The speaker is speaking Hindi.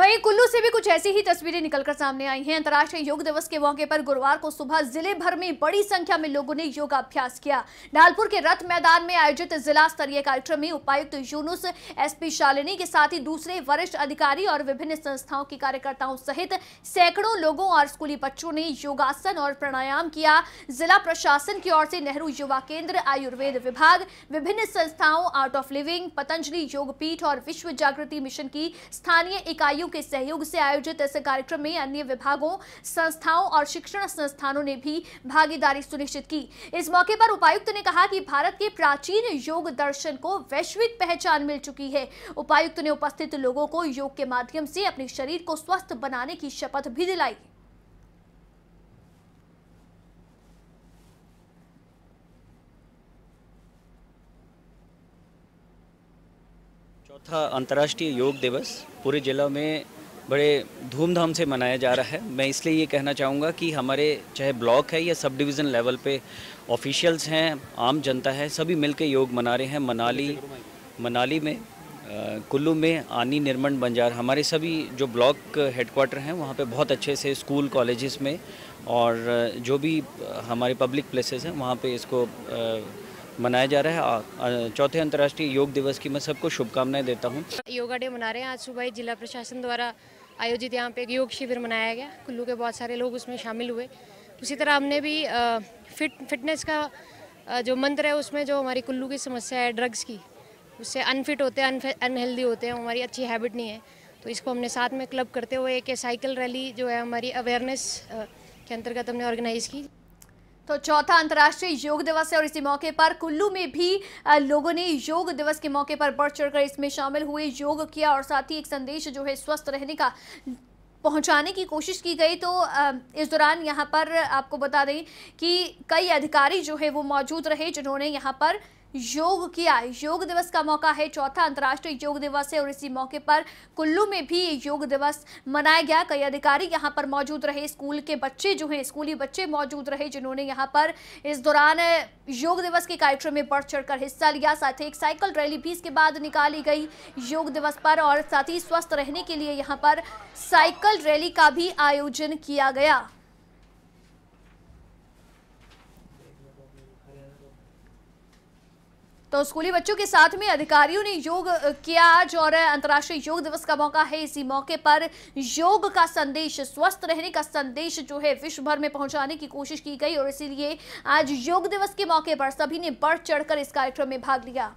वहीं कुल्लू से भी कुछ ऐसी ही तस्वीरें निकलकर सामने आई हैं अंतर्राष्ट्रीय योग दिवस के मौके पर गुरुवार को सुबह जिले भर में बड़ी संख्या में लोगों ने योग अभ्यास किया ढालपुर के रथ मैदान में आयोजित जिला स्तरीय कार्यक्रम में उपायुक्त यूनुस एसपी शालिनी के साथ ही दूसरे वरिष्ठ अधिकारी और विभिन्न संस्थाओं के कार्यकर्ताओं सहित सैकड़ों लोगों और स्कूली बच्चों ने योगासन और प्राणायाम किया जिला प्रशासन की ओर से नेहरू युवा केंद्र आयुर्वेद विभाग विभिन्न संस्थाओं आर्ट ऑफ लिविंग पतंजलि पीठ और विश्व जागृति मिशन की स्थानीय इकाइयों के सहयोग से आयोजित इस कार्यक्रम में अन्य विभागों संस्थाओं और शिक्षण संस्थानों ने भी भागीदारी सुनिश्चित की इस मौके पर उपायुक्त ने कहा कि भारत के प्राचीन योग दर्शन को वैश्विक पहचान मिल चुकी है उपायुक्त ने उपस्थित लोगों को योग के माध्यम से अपने शरीर को स्वस्थ बनाने की शपथ भी दिलाई चौथा अंतर्राष्ट्रीय योग दिवस पूरे जिला में बड़े धूमधाम से मनाया जा रहा है मैं इसलिए ये कहना चाहूँगा कि हमारे चाहे ब्लॉक है या सब डिवीज़न लेवल पे ऑफिशियल्स हैं आम जनता है सभी मिलकर योग मना रहे हैं मनाली मनाली में कुल्लू में आनी निर्मण बंजार हमारे सभी जो ब्लॉक हेडक्वार्टर हैं वहाँ पे बहुत अच्छे से स्कूल कॉलेजेस में और जो भी हमारे पब्लिक प्लेसेस हैं वहाँ पे इसको मनाया जा रहा है चौथे अंतर्राष्ट्रीय योग दिवस की मैं सबको शुभकामनाएं देता हूँ योगा डे मना रहे हैं आज सुबह जिला प्रशासन द्वारा आयोजित यहाँ पे एक योग शिविर मनाया गया कुल्लू के बहुत सारे लोग उसमें शामिल हुए उसी तरह हमने भी फिट फिटनेस का जो मंत्र है उसमें जो हमारी कुल्लू की समस्या है ड्रग्स की उससे अनफिट होते हैं अनहेल्दी होते हैं हमारी अच्छी हैबिट नहीं है तो इसको हमने साथ में क्लब करते हुए एक साइकिल रैली जो है हमारी अवेयरनेस के अंतर्गत हमने ऑर्गेनाइज़ की तो चौथा अंतर्राष्ट्रीय योग दिवस है और इसी मौके पर कुल्लू में भी लोगों ने योग दिवस के मौके पर बढ़ चढ़कर इसमें शामिल हुए योग किया और साथ ही एक संदेश जो है स्वस्थ रहने का पहुंचाने की कोशिश की गई तो इस दौरान यहाँ पर आपको बता दें कि कई अधिकारी जो है वो मौजूद रहे जिन्होंने यहाँ पर योग किया योग दिवस का मौका है चौथा अंतर्राष्ट्रीय योग दिवस है और इसी मौके पर कुल्लू में भी योग दिवस मनाया गया कई अधिकारी यहाँ पर मौजूद रहे स्कूल के बच्चे जो हैं स्कूली बच्चे मौजूद रहे जिन्होंने यहाँ पर इस दौरान योग दिवस के कार्यक्रम में बढ़ चढ़कर हिस्सा लिया साथ ही एक साइकिल रैली भी इसके बाद निकाली गई योग दिवस पर और साथ ही स्वस्थ रहने के लिए यहाँ पर साइकिल रैली का भी आयोजन किया गया तो स्कूली बच्चों के साथ में अधिकारियों ने योग किया आज और अंतर्राष्ट्रीय योग दिवस का मौका है इसी मौके पर योग का संदेश स्वस्थ रहने का संदेश जो है विश्व भर में पहुंचाने की कोशिश की गई और इसीलिए आज योग दिवस के मौके पर सभी ने बढ़ चढ़कर इस कार्यक्रम में भाग लिया